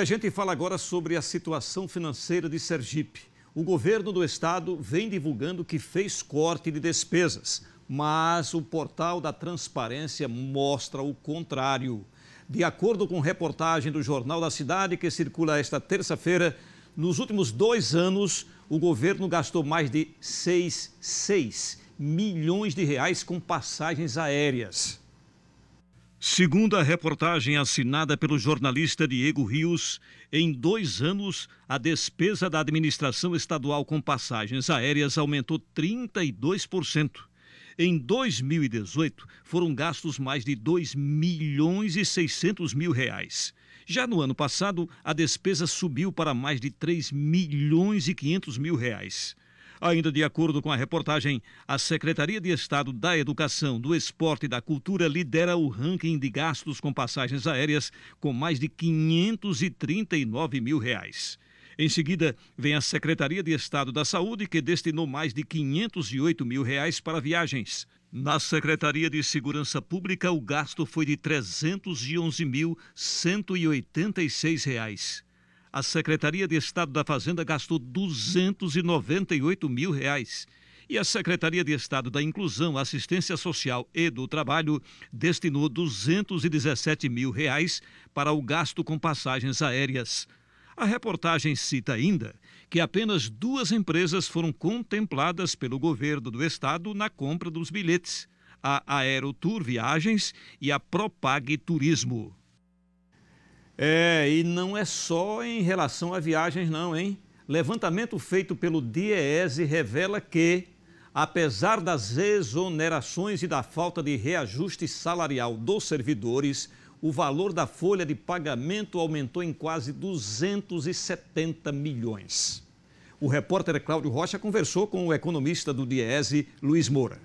A gente fala agora sobre a situação financeira de Sergipe. O governo do estado vem divulgando que fez corte de despesas, mas o portal da Transparência mostra o contrário. De acordo com reportagem do Jornal da Cidade, que circula esta terça-feira, nos últimos dois anos, o governo gastou mais de 6, 6 milhões de reais com passagens aéreas. Segundo a reportagem assinada pelo jornalista Diego Rios, em dois anos, a despesa da administração estadual com passagens aéreas aumentou 32%. Em 2018, foram gastos mais de 2 milhões e 600 mil reais. Já no ano passado, a despesa subiu para mais de 3 milhões e 500 mil reais. Ainda de acordo com a reportagem, a Secretaria de Estado da Educação, do Esporte e da Cultura lidera o ranking de gastos com passagens aéreas com mais de 539 mil reais. Em seguida, vem a Secretaria de Estado da Saúde, que destinou mais de 508 mil reais para viagens. Na Secretaria de Segurança Pública, o gasto foi de R$ 311.186 a Secretaria de Estado da Fazenda gastou 298 mil reais e a Secretaria de Estado da Inclusão, Assistência Social e do Trabalho destinou 217 mil reais para o gasto com passagens aéreas. A reportagem cita ainda que apenas duas empresas foram contempladas pelo governo do estado na compra dos bilhetes: a Aerotur Viagens e a Propag Turismo. É, e não é só em relação a viagens, não, hein? Levantamento feito pelo DIEESE revela que, apesar das exonerações e da falta de reajuste salarial dos servidores, o valor da folha de pagamento aumentou em quase 270 milhões. O repórter Cláudio Rocha conversou com o economista do DIEESE, Luiz Moura.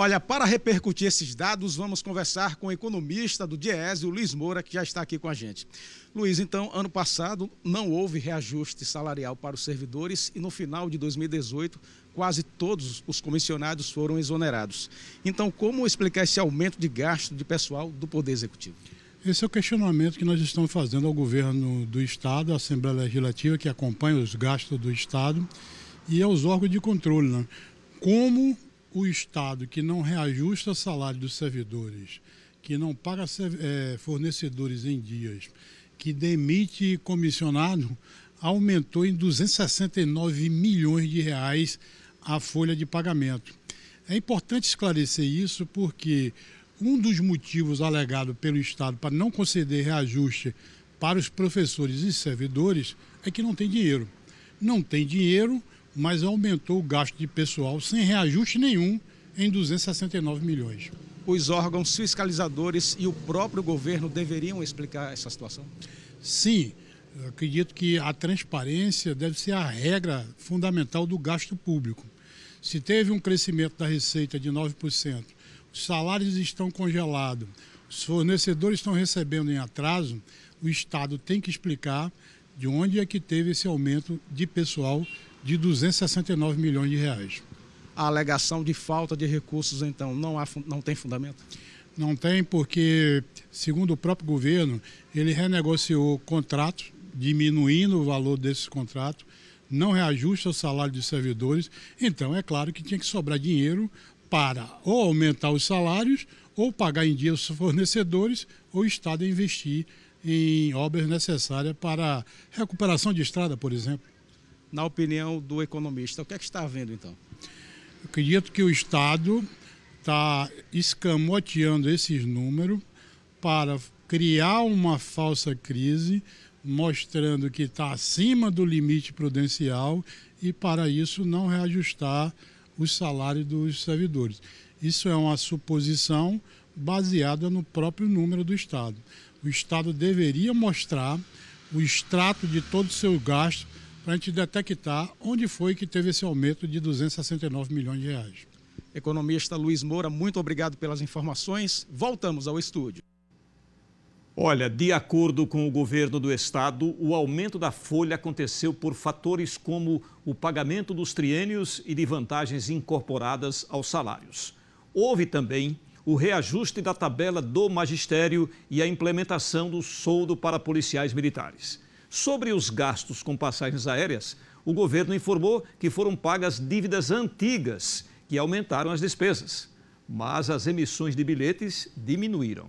Olha, para repercutir esses dados, vamos conversar com o economista do Diese, Luiz Moura, que já está aqui com a gente. Luiz, então, ano passado não houve reajuste salarial para os servidores e no final de 2018 quase todos os comissionados foram exonerados. Então, como explicar esse aumento de gasto de pessoal do Poder Executivo? Esse é o questionamento que nós estamos fazendo ao governo do Estado, à Assembleia Legislativa, que acompanha os gastos do Estado, e aos órgãos de controle. Né? Como o Estado que não reajusta salário dos servidores, que não paga é, fornecedores em dias, que demite comissionado, aumentou em 269 milhões de reais a folha de pagamento. É importante esclarecer isso porque um dos motivos alegado pelo Estado para não conceder reajuste para os professores e servidores é que não tem dinheiro. Não tem dinheiro mas aumentou o gasto de pessoal sem reajuste nenhum em 269 milhões. Os órgãos fiscalizadores e o próprio governo deveriam explicar essa situação? Sim, acredito que a transparência deve ser a regra fundamental do gasto público. Se teve um crescimento da receita de 9%, os salários estão congelados, os fornecedores estão recebendo em atraso, o Estado tem que explicar de onde é que teve esse aumento de pessoal de 269 milhões de reais. A alegação de falta de recursos, então, não, há, não tem fundamento? Não tem, porque, segundo o próprio governo, ele renegociou contratos, diminuindo o valor desses contratos, não reajusta o salário dos servidores. Então, é claro que tinha que sobrar dinheiro para ou aumentar os salários, ou pagar em dia os fornecedores, ou o Estado investir em obras necessárias para recuperação de estrada, por exemplo na opinião do economista. O que é que está havendo então? Eu acredito que o Estado está escamoteando esses números para criar uma falsa crise, mostrando que está acima do limite prudencial e, para isso, não reajustar os salários dos servidores. Isso é uma suposição baseada no próprio número do Estado. O Estado deveria mostrar o extrato de todo o seu gasto para a gente detectar onde foi que teve esse aumento de 269 milhões de reais. Economista Luiz Moura, muito obrigado pelas informações. Voltamos ao estúdio. Olha, de acordo com o governo do estado, o aumento da folha aconteceu por fatores como o pagamento dos triênios e de vantagens incorporadas aos salários. Houve também o reajuste da tabela do magistério e a implementação do soldo para policiais militares. Sobre os gastos com passagens aéreas, o governo informou que foram pagas dívidas antigas que aumentaram as despesas, mas as emissões de bilhetes diminuíram.